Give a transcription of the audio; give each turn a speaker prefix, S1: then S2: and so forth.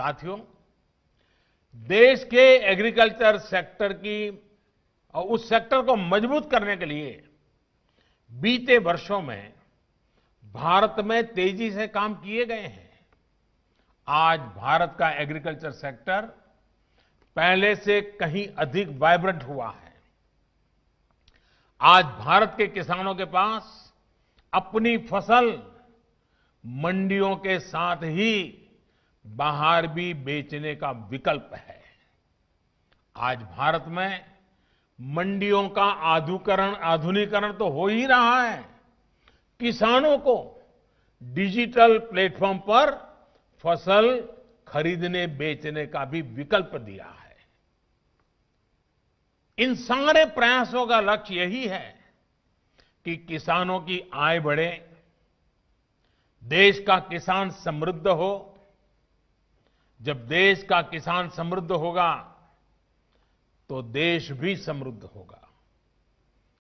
S1: साथियों देश के एग्रीकल्चर सेक्टर की और उस सेक्टर को मजबूत करने के लिए बीते वर्षों में भारत में तेजी से काम किए गए हैं आज भारत का एग्रीकल्चर सेक्टर पहले से कहीं अधिक वाइब्रेंट हुआ है आज भारत के किसानों के पास अपनी फसल मंडियों के साथ ही बाहर भी बेचने का विकल्प है आज भारत में मंडियों का आधुकरण आधुनिकरण तो हो ही रहा है किसानों को डिजिटल प्लेटफॉर्म पर फसल खरीदने बेचने का भी विकल्प दिया है इन सारे प्रयासों का लक्ष्य यही है कि किसानों की आय बढ़े देश का किसान समृद्ध हो जब देश का किसान समृद्ध होगा तो देश भी समृद्ध होगा